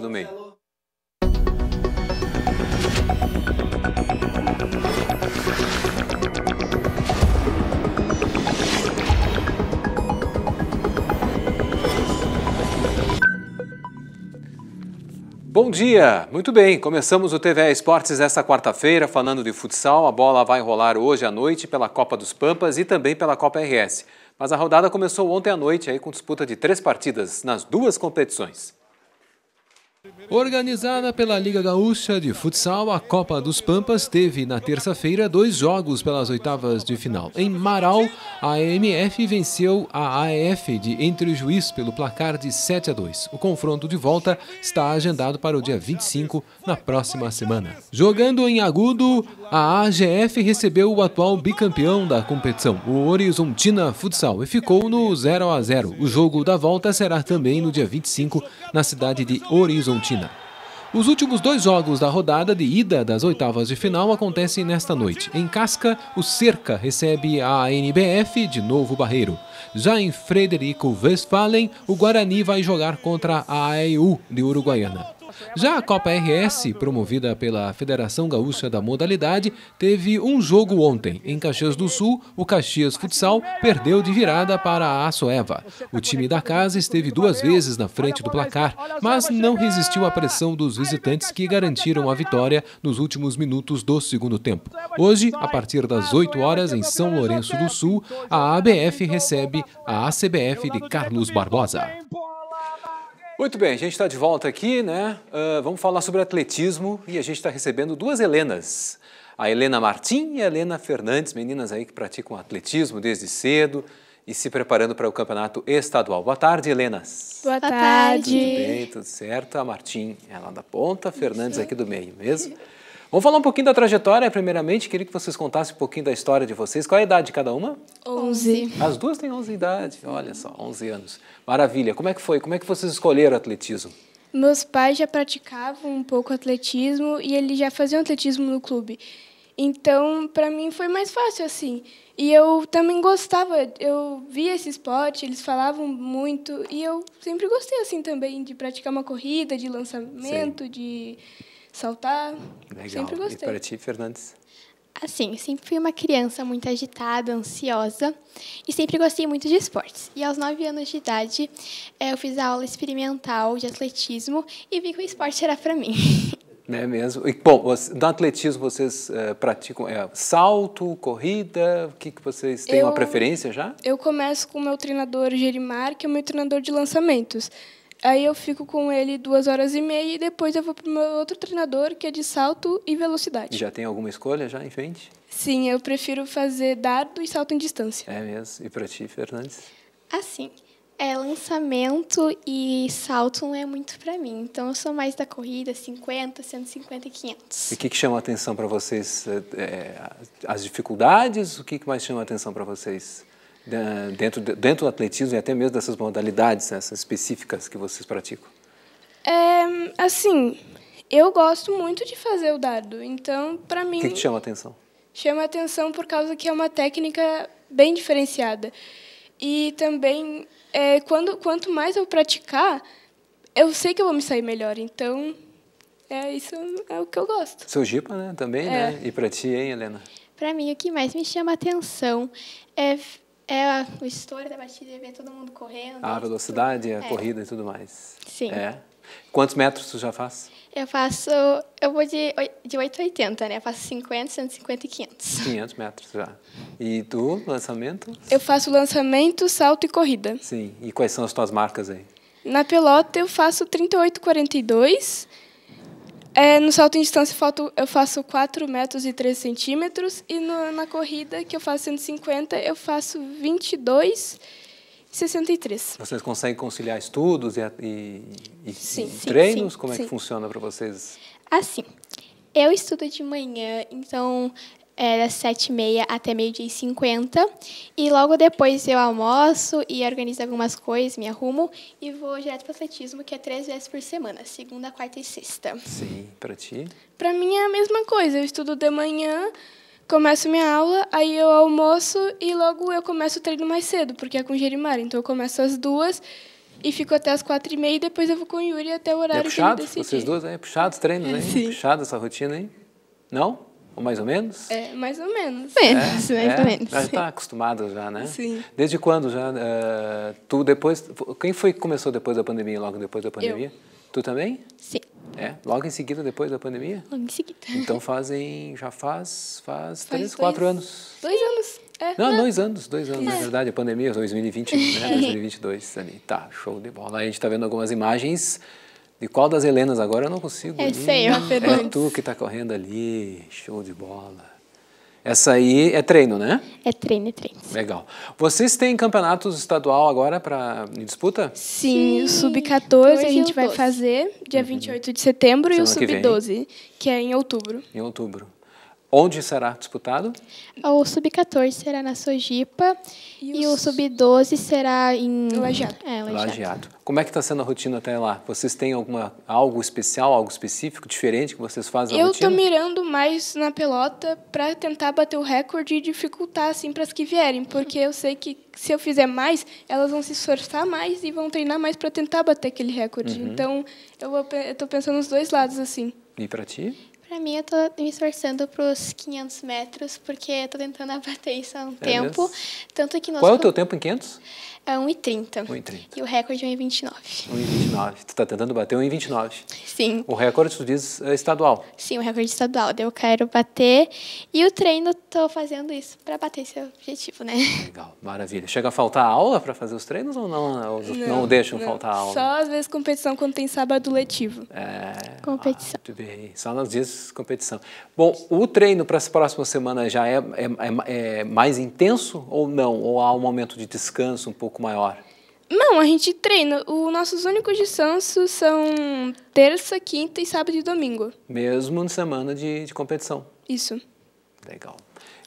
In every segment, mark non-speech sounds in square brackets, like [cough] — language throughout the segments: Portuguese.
no meio. Bom dia! Muito bem, começamos o TV Esportes esta quarta-feira falando de futsal. A bola vai rolar hoje à noite pela Copa dos Pampas e também pela Copa RS. Mas a rodada começou ontem à noite aí com disputa de três partidas nas duas competições. Organizada pela Liga Gaúcha de Futsal, a Copa dos Pampas teve na terça-feira dois jogos pelas oitavas de final. Em Marau, a MF venceu a AF de Entre Juiz pelo placar de 7 a 2. O confronto de volta está agendado para o dia 25, na próxima semana. Jogando em Agudo, a AGF recebeu o atual bicampeão da competição, o Horizontina Futsal, e ficou no 0 a 0. O jogo da volta será também no dia 25, na cidade de Horizontina. Horizontina. Os últimos dois jogos da rodada de ida das oitavas de final acontecem nesta noite. Em Casca, o Cerca recebe a ANBF de Novo Barreiro. Já em Frederico Westphalen, o Guarani vai jogar contra a AEU de Uruguaiana. Já a Copa RS, promovida pela Federação Gaúcha da Modalidade, teve um jogo ontem. Em Caxias do Sul, o Caxias Futsal perdeu de virada para a Açoeva. O time da casa esteve duas vezes na frente do placar, mas não resistiu à pressão dos visitantes que garantiram a vitória nos últimos minutos do segundo tempo. Hoje, a partir das 8 horas, em São Lourenço do Sul, a ABF recebe a ACBF de Carlos Barbosa. Muito bem, a gente está de volta aqui, né? Uh, vamos falar sobre atletismo e a gente está recebendo duas Helenas. A Helena Martim e a Helena Fernandes, meninas aí que praticam atletismo desde cedo e se preparando para o campeonato estadual. Boa tarde, Helenas. Boa tarde. Tudo bem, tudo certo? A Martim é lá da ponta, a Fernandes aqui do meio, mesmo? Vamos falar um pouquinho da trajetória, primeiramente. Queria que vocês contassem um pouquinho da história de vocês. Qual é a idade de cada uma? 11. As duas têm 11 idade. Olha só, 11 anos. Maravilha. Como é que foi? Como é que vocês escolheram o atletismo? Meus pais já praticavam um pouco atletismo e eles já faziam atletismo no clube. Então, para mim foi mais fácil assim. E eu também gostava, eu via esse esporte, eles falavam muito e eu sempre gostei assim também de praticar uma corrida, de lançamento, Sim. de saltar. Legal. Sempre gostei. E para ti, Fernandes? Assim, sempre fui uma criança muito agitada, ansiosa e sempre gostei muito de esportes. E aos nove anos de idade, eh, eu fiz a aula experimental de atletismo e vi que o esporte era para mim. [laughs] É mesmo. E, bom, no atletismo vocês eh, praticam é, salto, corrida? O que, que vocês têm eu, uma preferência já? Eu começo com o meu treinador Gerimar, que é o meu treinador de lançamentos. Aí eu fico com ele duas horas e meia e depois eu vou para o meu outro treinador, que é de salto e velocidade. Já tem alguma escolha já em frente? Sim, eu prefiro fazer dardo e salto em distância. É mesmo? E para ti, Fernandes? Assim, é, lançamento e salto não é muito para mim. Então eu sou mais da corrida, 50, 150 e 500. E o que, que chama a atenção para vocês? É, é, as dificuldades? O que, que mais chama a atenção para vocês? dentro, dentro do atletismo e até mesmo dessas modalidades, né, essas específicas que vocês praticam? É, assim, eu gosto muito de fazer o dardo então, para mim... O que, que chama atenção? Chama atenção por causa que é uma técnica bem diferenciada. E também, é, quando, quanto mais eu praticar, eu sei que eu vou me sair melhor, então é isso é o que eu gosto. Seu gipa né, também, é. né? E para ti, hein, Helena? Para mim, o que mais me chama atenção é é a história da batida e ver todo mundo correndo. A velocidade, a é. corrida e tudo mais. Sim. É. Quantos metros tu já faz? Eu faço, eu vou de, de 8 80, né? Eu faço 50, 150 e 500. 500 metros já. E tu, lançamento? Eu faço lançamento, salto e corrida. Sim. E quais são as tuas marcas aí? Na pelota eu faço 38, 42 é, no salto em distância eu faço 4 metros e 3 centímetros. E no, na corrida, que eu faço 150, eu faço 22 e 63. Vocês conseguem conciliar estudos e, e, e sim, treinos? Sim, Como sim. é que funciona para vocês? Assim, eu estudo de manhã, então das sete e meia até meio-dia e cinquenta. E logo depois eu almoço e organizo algumas coisas, me arrumo e vou direto para o atletismo, que é três vezes por semana, segunda, quarta e sexta. Sim, para ti? Para mim é a mesma coisa. Eu estudo de manhã, começo minha aula, aí eu almoço e logo eu começo o treino mais cedo, porque é com Gerimar. Então eu começo às duas e fico até às quatro e meia e depois eu vou com o Yuri até o é horário é puxado? que ele Vocês duas, né? é puxado os treinos, hein? puxado essa rotina, hein? Não? Ou mais ou menos? É, mais ou menos. É, é, menos, é, mais é? ou menos. está acostumado já, né? Sim. Desde quando já? Uh, tu depois... Quem foi que começou depois da pandemia, logo depois da pandemia? Eu. Tu também? Sim. É? Logo em seguida, depois da pandemia? Logo em seguida. Então fazem... Já faz... Faz, faz três, dois, quatro anos. Dois anos. É. Não, Não, dois anos, dois anos, é. na verdade, a pandemia, 2020, é né? 2022 [laughs] ali. Tá, show de bola. A gente está vendo algumas imagens de qual das Helenas agora eu não consigo. É feio a pergunta. É, é tu que está correndo ali, show de bola. Essa aí é treino, né? É treino, é treino. Legal. Vocês têm campeonatos estadual agora para disputa? Sim, Sim. o sub-14 a gente vai fazer dia 28 uhum. de setembro Semana e o sub-12, que, que, é em outubro. Em outubro. Onde será disputado? O sub-14 será na Sojipa e, os... e o sub-12 será em Lajeado. É, Lajeado. Lajeado. Como é que está sendo a rotina até lá? Vocês têm alguma algo especial, algo específico, diferente que vocês fazem? Eu estou mirando mais na pelota para tentar bater o recorde e dificultar assim para as que vierem, porque eu sei que se eu fizer mais, elas vão se esforçar mais e vão treinar mais para tentar bater aquele recorde. Uhum. Então eu estou pensando nos dois lados assim. E para ti? Para mim, eu tô me esforçando para os 500 metros, porque eu tô tentando [laughs] abater isso há um é tempo. Mesmo? Tanto que nós Qual é o teu tempo em 500? É 1,30. 1,30. E o recorde é 1,29. 1,29. Tu tá tentando bater 1,29. Sim. O recorde, tu diz, é estadual. Sim, o recorde estadual. Eu quero bater. E o treino, tô fazendo isso para bater esse objetivo, né? Legal, maravilha. Chega a faltar aula para fazer os treinos ou não? não, não deixam não. faltar aula? Só às vezes competição quando tem sábado letivo. É. Competição. Ah, muito bem. Só nos dias competição. Bom, o treino para as próximas semanas já é, é, é, é, mais intenso ou não? Ou há um momento de descanso um pouco maior? Não, a gente treina. Os nossos únicos descansos são terça, quinta e sábado e domingo. Mesmo na semana de, de competição? Isso. Legal.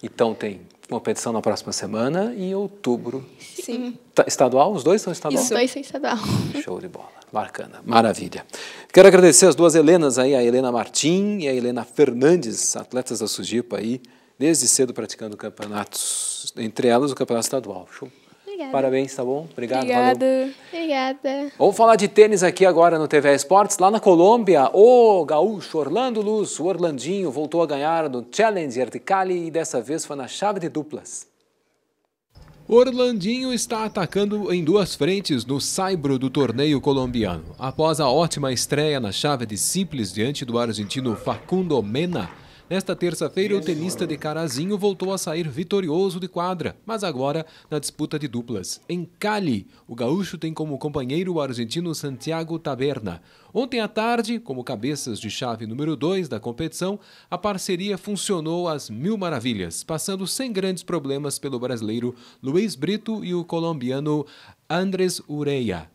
Então tem competição na próxima semana e outubro. Sim. Tá estadual? Os dois são estadual? Os dois são estadual. Show de bola. Bacana, maravilha. Quero agradecer as duas Helenas aí, a Helena Martim e a Helena Fernandes, atletas da Sujipa aí, desde cedo praticando campeonatos, entre elas o campeonato estadual. Show Obrigada. Parabéns, tá bom? Obrigado. Obrigada. Valeu. Obrigada. Vamos falar de tênis aqui agora no TV Esportes. Lá na Colômbia, o gaúcho Orlando Luz, o Orlandinho, voltou a ganhar no Challenger de Cali e dessa vez foi na chave de duplas. Orlandinho está atacando em duas frentes no saibro do torneio colombiano. Após a ótima estreia na chave de simples diante do argentino Facundo Mena, Nesta terça-feira, o tenista de Carazinho voltou a sair vitorioso de quadra, mas agora na disputa de duplas. Em Cali, o gaúcho tem como companheiro o argentino Santiago Taberna. Ontem à tarde, como cabeças de chave número 2 da competição, a parceria funcionou às mil maravilhas, passando sem grandes problemas pelo brasileiro Luiz Brito e o colombiano Andrés Ureia.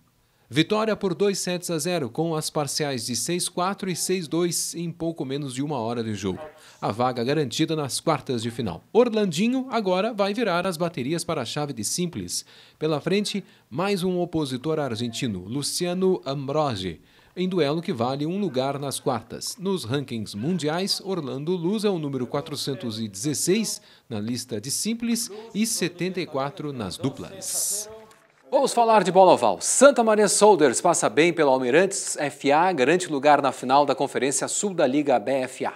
Vitória por 2 sets a 0, com as parciais de 6-4 e 6-2 em pouco menos de uma hora de jogo. A vaga garantida nas quartas de final. Orlandinho agora vai virar as baterias para a chave de simples. Pela frente, mais um opositor argentino, Luciano Ambrosi, em duelo que vale um lugar nas quartas. Nos rankings mundiais, Orlando Luz é o número 416 na lista de simples e 74 nas duplas. Vamos falar de bola oval. Santa Maria Solders passa bem pelo Almirantes FA, garante lugar na final da Conferência Sul da Liga BFA.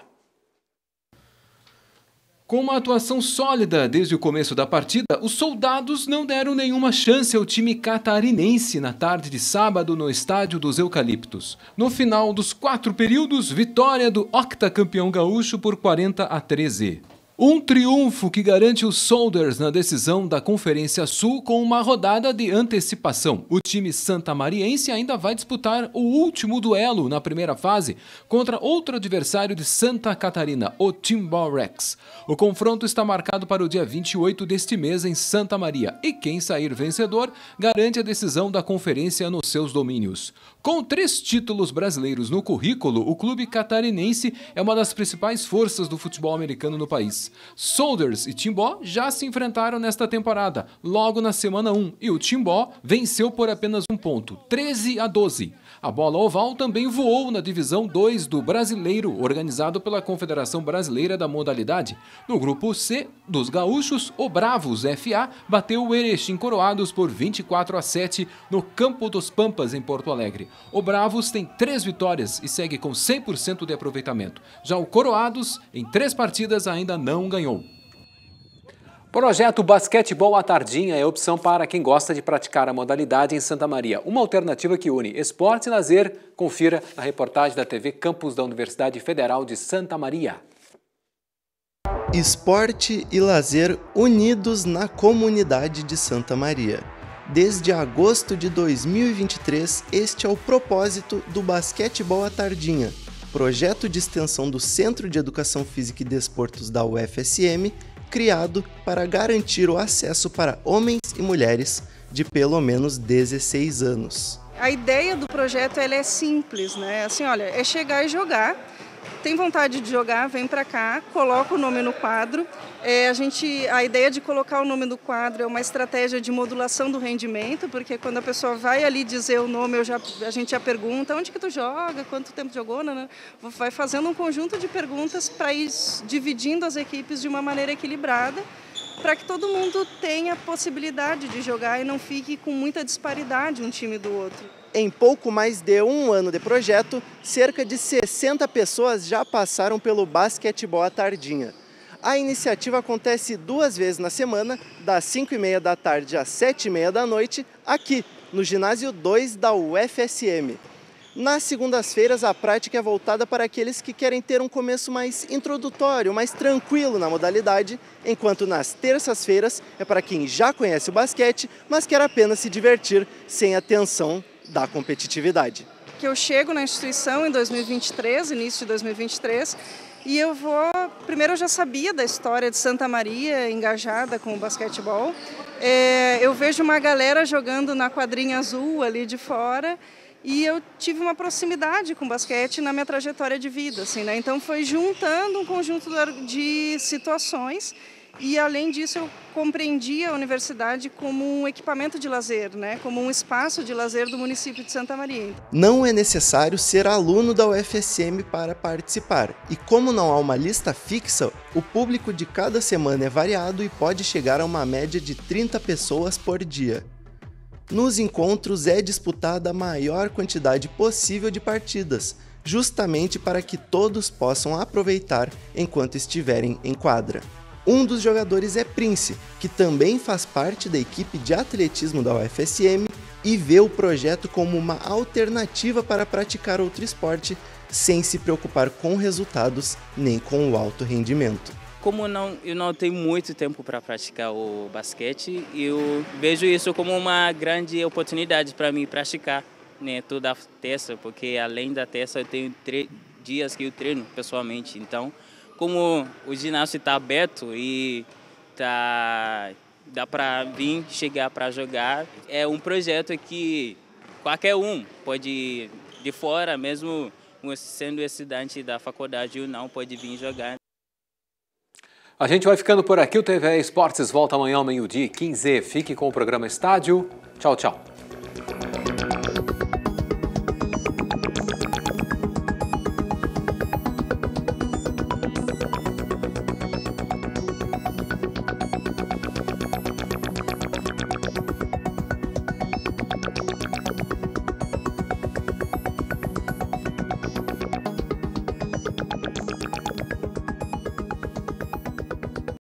Com uma atuação sólida desde o começo da partida, os soldados não deram nenhuma chance ao time catarinense na tarde de sábado no Estádio dos Eucaliptos. No final dos quatro períodos, vitória do octacampeão gaúcho por 40 a 13. Um triunfo que garante os Soldiers na decisão da Conferência Sul com uma rodada de antecipação. O time santamariense ainda vai disputar o último duelo na primeira fase contra outro adversário de Santa Catarina, o Timbal Rex. O confronto está marcado para o dia 28 deste mês em Santa Maria e quem sair vencedor garante a decisão da conferência nos seus domínios. Com três títulos brasileiros no currículo, o clube catarinense é uma das principais forças do futebol americano no país. Soldiers e Timbó já se enfrentaram nesta temporada, logo na semana 1, e o Timbó venceu por apenas um ponto, 13 a 12. A bola oval também voou na divisão 2 do Brasileiro, organizado pela Confederação Brasileira da Modalidade. No grupo C dos gaúchos, o Bravos FA bateu o Erechim Coroados por 24 a 7 no Campo dos Pampas em Porto Alegre. O Bravos tem três vitórias e segue com 100% de aproveitamento. Já o Coroados, em três partidas, ainda não ganhou. Projeto Basquetebol à Tardinha é opção para quem gosta de praticar a modalidade em Santa Maria. Uma alternativa que une esporte e lazer. Confira na reportagem da TV Campus da Universidade Federal de Santa Maria. Esporte e lazer unidos na comunidade de Santa Maria. Desde agosto de 2023, este é o propósito do Basquetebol à Tardinha, projeto de extensão do Centro de Educação Física e Desportos da UFSM, criado para garantir o acesso para homens e mulheres de pelo menos 16 anos. A ideia do projeto é simples, né? Assim, olha, é chegar e jogar tem vontade de jogar, vem para cá, coloca o nome no quadro. É, a, gente, a ideia de colocar o nome no quadro é uma estratégia de modulação do rendimento, porque quando a pessoa vai ali dizer o nome, eu já, a gente já pergunta onde que tu joga, quanto tempo jogou, né? vai fazendo um conjunto de perguntas para ir dividindo as equipes de uma maneira equilibrada para que todo mundo tenha possibilidade de jogar e não fique com muita disparidade um time do outro. Em pouco mais de um ano de projeto, cerca de 60 pessoas já passaram pelo Basquetebol à Tardinha. A iniciativa acontece duas vezes na semana, das 5 e meia da tarde às 7 e meia da noite, aqui no ginásio 2 da UFSM. Nas segundas-feiras, a prática é voltada para aqueles que querem ter um começo mais introdutório, mais tranquilo na modalidade, enquanto nas terças-feiras é para quem já conhece o basquete, mas quer apenas se divertir sem a tensão da competitividade. Que eu chego na instituição em 2023, início de 2023, e eu vou. Primeiro, eu já sabia da história de Santa Maria engajada com o basquetebol. É, eu vejo uma galera jogando na quadrinha azul ali de fora e eu tive uma proximidade com o basquete na minha trajetória de vida, assim, né? Então foi juntando um conjunto de situações e além disso, eu compreendi a universidade como um equipamento de lazer, né? como um espaço de lazer do município de Santa Maria. Não é necessário ser aluno da UFSM para participar. E como não há uma lista fixa, o público de cada semana é variado e pode chegar a uma média de 30 pessoas por dia. Nos encontros é disputada a maior quantidade possível de partidas, justamente para que todos possam aproveitar enquanto estiverem em quadra. Um dos jogadores é Prince, que também faz parte da equipe de atletismo da UFSM e vê o projeto como uma alternativa para praticar outro esporte sem se preocupar com resultados nem com o alto rendimento. Como não, eu não tenho muito tempo para praticar o basquete, eu vejo isso como uma grande oportunidade para mim praticar né, toda a terça, porque além da terça eu tenho dias que eu treino pessoalmente, então como o ginásio está aberto e tá dá para vir chegar para jogar, é um projeto que qualquer um pode de fora, mesmo sendo estudante da faculdade ou não, pode vir jogar. A gente vai ficando por aqui. O TV Esportes volta amanhã ao meio-dia 15. Fique com o programa Estádio. Tchau, tchau.